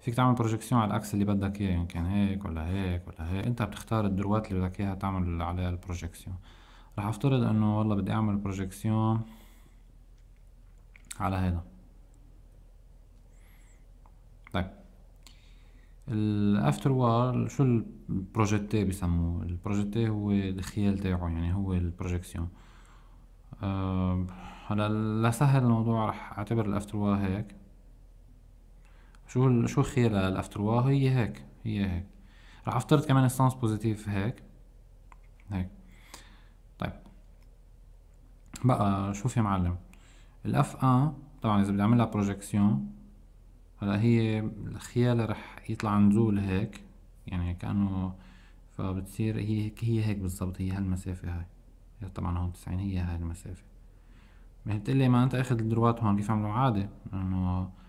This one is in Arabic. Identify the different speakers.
Speaker 1: فيك تعمل بروجيكسيون على الاكس اللي بدك اياه يمكن هيك ولا هيك ولا هيك انت بتختار الدروات اللي بدك اياها تعمل عليها البروجيكسيون راح افترض انه والله بدي اعمل بروجيكسيون على هذا طيب الافتر وار شو البروجيكتي بسموه البروجيكتي هو الخيال تاعه يعني هو البروجيكسيون آه، هلا أه لسهل الموضوع رح اعتبر الافتر وار هيك شو شو خير الافتر واو هي هيك هي هيك رح افترض كمان السانس بوزيتيف هيك هيك طيب بقى شوف يا معلم الاف ان طبعا اذا بدي اعملها بروجيكسيون هلا هي الخيال رح يطلع نزول هيك يعني كانه فبتصير هي هيك هي هيك بالضبط هي هالمسافه هاي هي طبعا هون 90 هي هاي المسافه ما بتقلي ما انت اخذ الدروات هون كيف عملوا عادي انه